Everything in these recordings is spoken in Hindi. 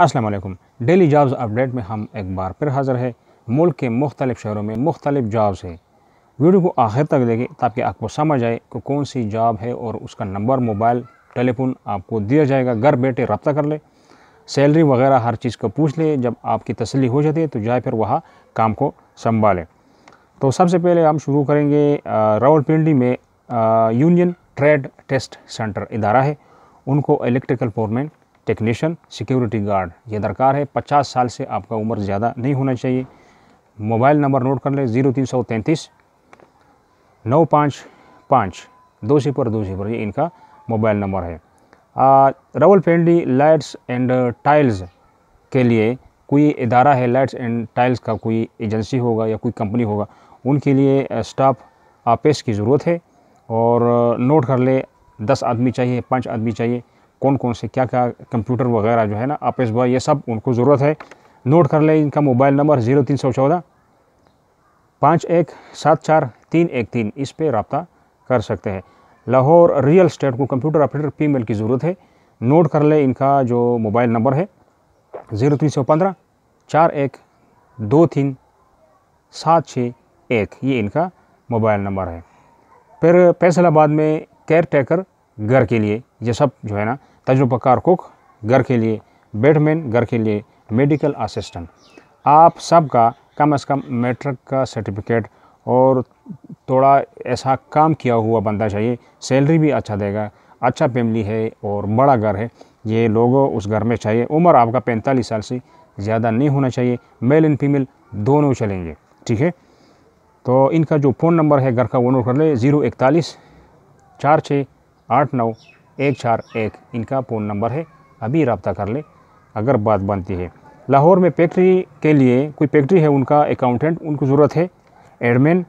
अस्सलाम वालेकुम डेली जॉब्स अपडेट में हम एक बार फिर हाज़िर है मुल्क के मुख्तलिफ़ शहरों में मुख्तलिफ जॉब्स हैं वीडियो को आखिर तक देखें ताकि आपको समझ आए कि कौन सी जॉब है और उसका नंबर मोबाइल टेलीफोन आपको दिया जाएगा घर बैठे रब्ता कर ले सैलरी वगैरह हर चीज़ को पूछ ले जब आपकी तसली हो जाती है तो जाए फिर वहाँ काम को संभालें तो सबसे पहले हम शुरू करेंगे रावलपिंडी में यूनियन ट्रेड टेस्ट सेंटर इदारा है उनको electrical foreman technician security guard ये दरकार है पचास साल से आपका उम्र ज़्यादा नहीं होना चाहिए मोबाइल नंबर नोट कर लें ज़ीरो तीन सौ तैंतीस नौ पाँच पाँच दो सिपर दो सिपर ये इनका मोबाइल नंबर है पेंडी लाइट्स एंड टाइल्स के लिए कोई इदारा है लाइट्स एंड टाइल्स का कोई एजेंसी होगा या कोई कंपनी होगा उनके लिए स्टाफ आपेस की ज़रूरत है और नोट कर ले दस आदमी चाहिए पाँच आदमी चाहिए कौन कौन से क्या क्या कंप्यूटर वगैरह जो है ना इस बार ये सब उनको ज़रूरत है नोट कर लें इनका मोबाइल नंबर ज़ीरो तीन सौ चौदह पाँच एक सात चार तीन एक तीन इस पर रबता कर सकते हैं लाहौर रियल स्टेट को कंप्यूटर ऑपरेटर मेल की ज़रूरत है नोट कर लें इनका जो मोबाइल नंबर है ज़ीरो तीन सौ पंद्रह चार एक दो तीन सात छः एक ये इनका मोबाइल नंबर है फिर फैसलाबाद में केयर टेकर घर के लिए ये सब जो है ना तजुर्बाकार कुक घर के लिए बेडमैन घर के लिए मेडिकल असिस्टेंट आप सबका कम से कम मैट्रिक का सर्टिफिकेट और थोड़ा ऐसा काम किया हुआ बंदा चाहिए सैलरी भी अच्छा देगा अच्छा फैमिली है और बड़ा घर है ये लोगों उस घर में चाहिए उम्र आपका पैंतालीस साल से ज़्यादा नहीं होना चाहिए मेल एंड फीमेल दोनों चलेंगे ठीक है तो इनका जो फ़ोन नंबर है घर का वो नोट कर ले ज़ीरो इकतालीस चार छः आठ नौ एक चार एक इनका फ़ोन नंबर है अभी रबता कर ले अगर बात बनती है लाहौर में फैक्ट्री के लिए कोई फैक्ट्री है उनका अकाउंटेंट उनको ज़रूरत है एडमिन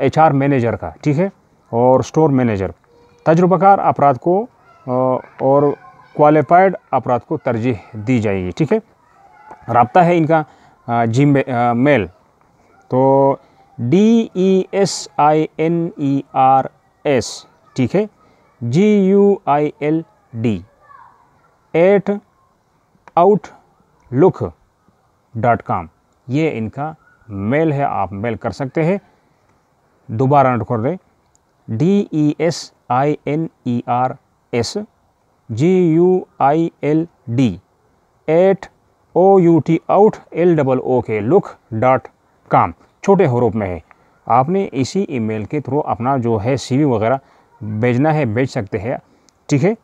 एच आर मैनेजर का ठीक है और स्टोर मैनेजर तजुर्बाकार अपराध को और क्वालिफाइड अपराध को तरजीह दी जाएगी ठीक है रबता है इनका जी मेल तो D E S I N E R S ठीक है G U I L D at outlook dot com ये इनका मेल है आप मेल कर सकते हैं दोबारा नोट कर दें D E S I N E R S G U I L D at O U T out L double O K look dot com छोटे हरूप में है आपने इसी ईमेल के थ्रू अपना जो है सीवी वगैरह भेजना है बेच सकते हैं ठीक है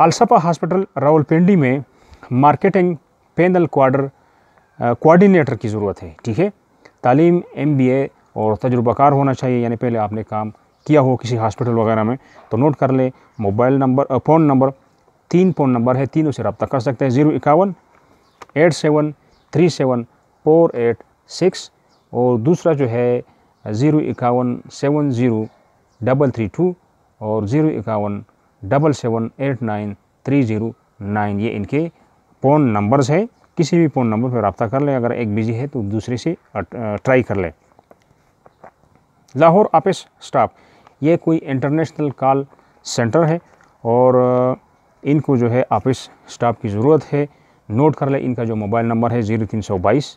अलसपा हॉस्पिटल रावलपिंडी में मार्केटिंग पैनल क्वार्टर कोऑर्डिनेटर की ज़रूरत है ठीक है तालीम एमबीए और तजुर्बाकार होना चाहिए यानी पहले आपने काम किया हो किसी हॉस्पिटल वगैरह में तो नोट कर लें मोबाइल नंबर फ़ोन नंबर तीन फ़ोन नंबर है तीनों से रब्ता कर सकते हैं ज़ीरो इक्यावन eight seven three seven four eight six और दूसरा जो है ज़ीरो इक्यावन seven zero double three two और ज़ीरो इक्यावन double seven eight nine three zero nine ये इनके फ़ोन नंबर्स है किसी भी फ़ोन नंबर पर रबता कर लें अगर एक बिजी है तो दूसरे से ट्राई कर लें लाहौर ऑफिस स्टाफ ये कोई इंटरनेशनल कॉल सेंटर है और इनको जो है ऑफिस स्टाफ की ज़रूरत है नोट कर लें इनका जो मोबाइल नंबर है ज़ीरो तीन सौ बाईस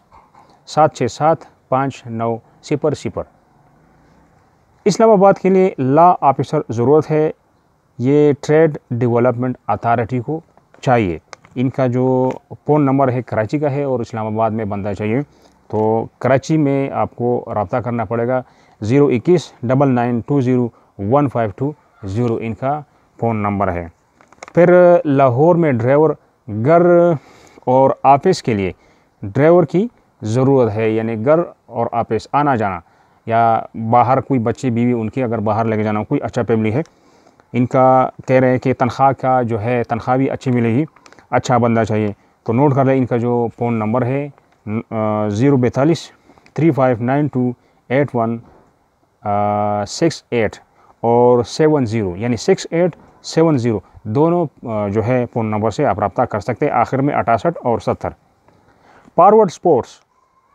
सात छः सात पाँच नौ सिपर सिपर इस्लामाबाद के लिए ला ऑफिसर ज़रूरत है ये ट्रेड डेवलपमेंट अथॉरिटी को चाहिए इनका जो फ़ोन नंबर है कराची का है और इस्लामाबाद में बंदा चाहिए तो कराची में आपको रबता करना पड़ेगा ज़ीरो इक्कीस double nine two zero one five two zero इनका फ़ोन नंबर है फिर लाहौर में ड्राइवर घर और ऑफिस के लिए ड्राइवर की ज़रूरत है यानी घर और ऑफिस आना जाना या बाहर कोई बच्चे बीवी उनके अगर बाहर लेके जाना हो कोई अच्छा फैमिली है इनका कह रहे हैं कि तनख्वाह का जो है तनख्वाह भी अच्छी मिलेगी अच्छा बंदा चाहिए तो नोट कर लें इनका जो फ़ोन नंबर है ज़ीरो बैतालीस three five nine two eight one six eight और सेवन ज़ीरो यानी सिक्स एट सेवन ज़ीरो दोनों जो है फ़ोन नंबर से आप रब्ता कर सकते हैं आखिर में अठासठ और सत्तर पारवर्ड स्पोर्ट्स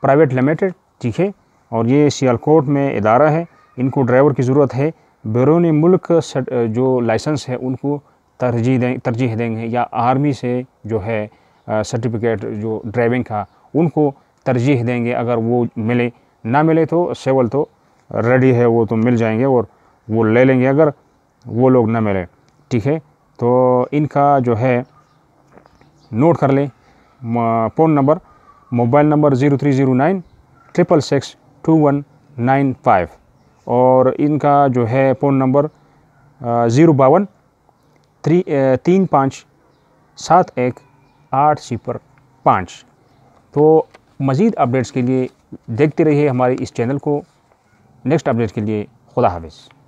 प्राइवेट लिमिटेड ठीक है और ये सियालकोट में इदारा है इनको ड्राइवर की ज़रूरत है बैरून मुल्क जो लाइसेंस है उनको तरजीह दें तरजीह देंगे या आर्मी से जो है सर्टिफिकेट जो ड्राइविंग का उनको तरजीह देंगे अगर वो मिले ना मिले तो सेवल तो रेडी है वो तो मिल जाएंगे और वो ले लेंगे अगर वो लोग ना मिले ठीक है तो इनका जो है नोट कर लें phone number mobile number zero three zero nine triple six two one nine five और इनका जो है फ़ोन नंबर ज़ीरो बावन थ्री तीन पाँच सात एक आठ सिफर पाँच तो मज़ीद अपडेट्स के लिए देखते रहिए हमारे इस चैनल को नेक्स्ट अपडेट के लिए खुदा हाफिज़